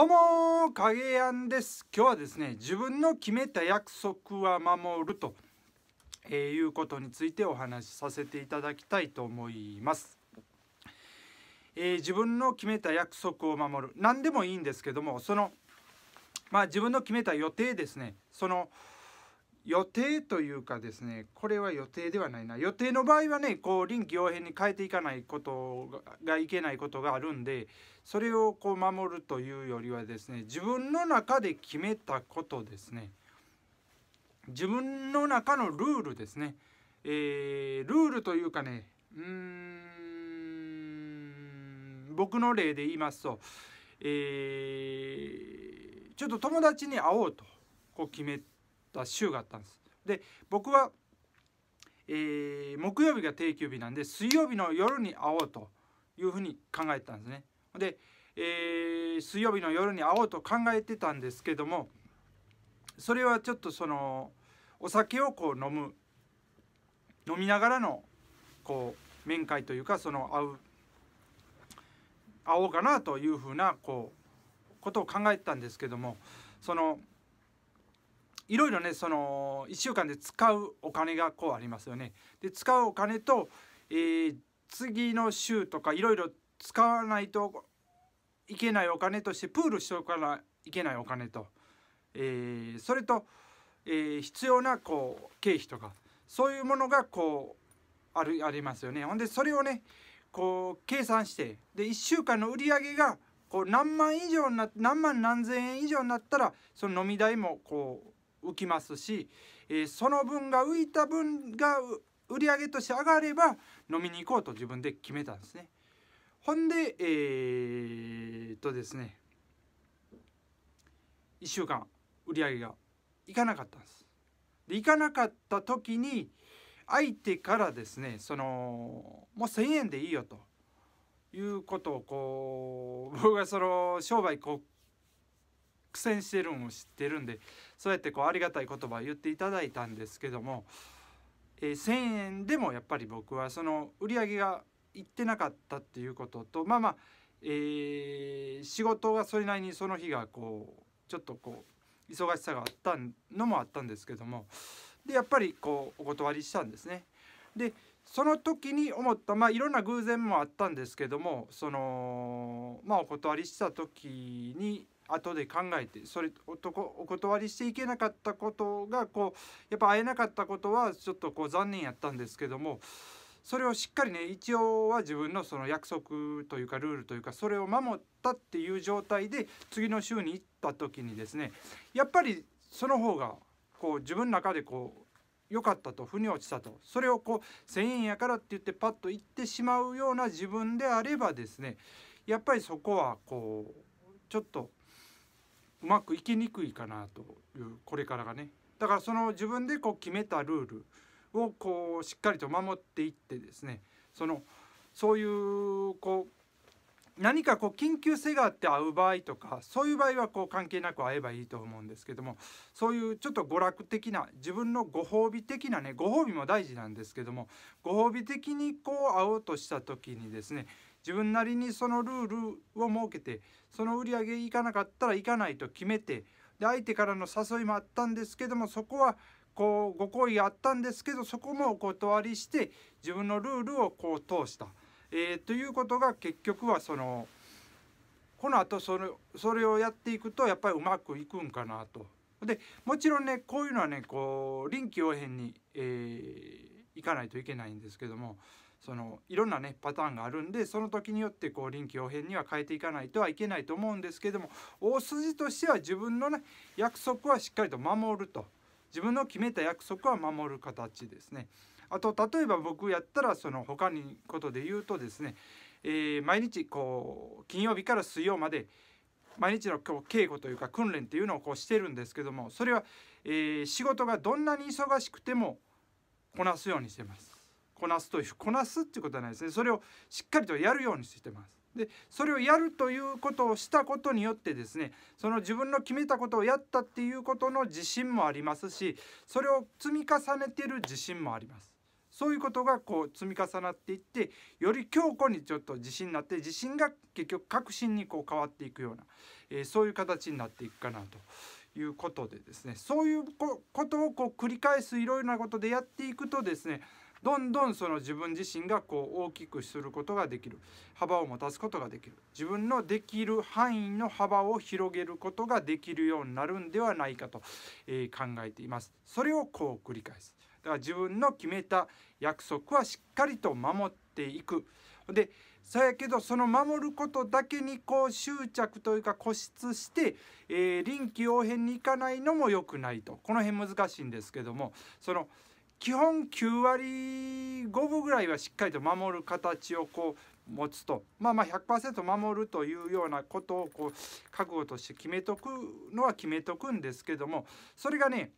どうも影やんです今日はですね自分の決めた約束は守ると、えいうことについてお話しさせていただきたいと思います、えー、自分の決めた約束を守る何でもいいんですけどもそのまあ自分の決めた予定ですねその予定というかですねこれは予定ではないな予定の場合はねこう臨機応変に変えていかないことがいけないことがあるんでそれをこう守るというよりはですね自分の中で決めたことですね自分の中のルールですね、えー、ルールというかねうん僕の例で言いますと、えー、ちょっと友達に会おうとこう決めて。た週があったんです。で僕は、えー、木曜日が定休日なんで水曜日の夜に会おうというふうに考えたんですね。で、えー、水曜日の夜に会おうと考えてたんですけどもそれはちょっとそのお酒をこう飲む飲みながらのこう面会というかその会う会おうかなというふうなこうことを考えたんですけどもそのいろいろねその1週間で使うお金がこうありますよね。で使うお金と、えー、次の週とかいろいろ使わないといけないお金としてプールしておかないけないお金と、えー、それと、えー、必要なこう経費とかそういうものがこうあるありますよね。ほんでそれをねこう計算してで1週間の売り上げがこう何万以上な何万何千円以上になったらその飲み代もこう浮きますし、えー、その分が浮いた分が売り上げとして上がれば飲みに行こうと自分で決めたんですね。ほんでえー、っとですね1週間売り上げがいかなかったんです。で行かなかった時に相手からですねそのもう1,000円でいいよということをこう僕がその商売こう苦戦してるのを知ってるんでそうやってこうありがたい言葉を言っていただいたんですけども、えー、1,000円でもやっぱり僕はその売り上げがいってなかったっていうこととまあまあ、えー、仕事がそれなりにその日がこうちょっとこう忙しさがあったのもあったんですけどもでやっぱりこうお断りしたんですね。でその時に思ったまあいろんな偶然もあったんですけどもそのまあお断りした時に後で考えてそれおお断りしていけなかったことがこうやっぱ会えなかったことはちょっとこう残念やったんですけどもそれをしっかりね一応は自分のその約束というかルールというかそれを守ったっていう状態で次の週に行った時にですねやっぱりその方がこう自分の中でこう良かったと腑に落ちたとそれをこう1,000円やからって言ってパッと言ってしまうような自分であればですねやっぱりそこはこうちょっとうまくいきにくいかなというこれからがねだからその自分でこう決めたルールをこうしっかりと守っていってですねそのそういうこう何かこう緊急性があって会う場合とかそういう場合はこう関係なく会えばいいと思うんですけどもそういうちょっと娯楽的な自分のご褒美的なねご褒美も大事なんですけどもご褒美的にこう会おうとした時にですね自分なりにそのルールを設けてその売り上げいかなかったら行かないと決めてで相手からの誘いもあったんですけどもそこはこうご好意があったんですけどそこもお断りして自分のルールをこう通した。えー、ということが結局はそのこのあとそれをやっていくとやっぱりうまくいくんかなと。でもちろんねこういうのはねこう臨機応変に、えー、いかないといけないんですけどもそのいろんなねパターンがあるんでその時によってこう臨機応変には変えていかないとはいけないと思うんですけども大筋としては自分のね約束はしっかりと守ると。自分の決めた約束は守る形ですね。あと例えば僕やったらその他にことで言うとですね、えー、毎日こう金曜日から水曜まで毎日のこう稽古というか訓練っていうのをこうしてるんですけどもそれは、えー、仕事がどんなに忙しくてもこなすようにしてます。こなすというこなすっていうことはないですねそれをしっかりとやるようにしてます。でそれをやるということをしたことによってですねその自分の決めたことをやったっていうことの自信もありますしそれを積み重ねてる自信もあります。そういうことがこう積み重なっていってより強固にちょっと自信になって自信が結局確信にこう変わっていくような、えー、そういう形になっていくかなということでですねそういうことをこう繰り返すいろいろなことでやっていくとですねどんどんその自分自身がこう大きくすることができる幅を持たすことができる自分のできる範囲の幅を広げることができるようになるんではないかと、え考えていますそれをこう繰り返すだから自分の決めた約束はしっかりと守っていくでそやけどその守ることだけにこう執着というか固執して、えー、臨機応変にいかないのも良くないとこの辺難しいんですけどもその基本9割5分ぐらいはしっかりと守る形をこう持つとまあまあ100%守るというようなことをこう覚悟として決めとくのは決めとくんですけどもそれがね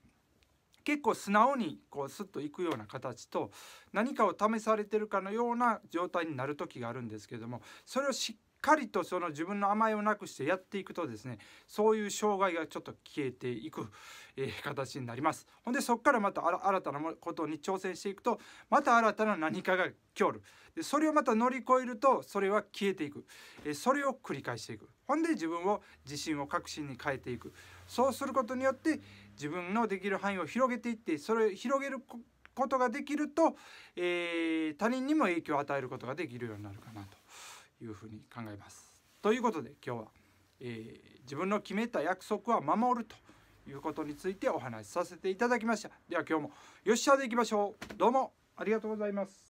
結構素直にこうスッといくような形と何かを試されてるかのような状態になる時があるんですけどもそれをしっかりとその自分の甘えをなくしてやっていくとですねそういう障害がちょっと消えていく、えー、形になりますほんでそこからまた新たなことに挑戦していくとまた新たな何かが来るでそれをまた乗り越えるとそれは消えていく、えー、それを繰り返していくほんで自分を自信を確信に変えていくそうすることによって自分のできる範囲を広げていってそれを広げることができると、えー、他人にも影響を与えることができるようになるかなと。いうふうに考えます。ということで今日は、えー、自分の決めた約束は守るということについてお話しさせていただきました。では今日もよっしゃでいきましょう。どうもありがとうございます。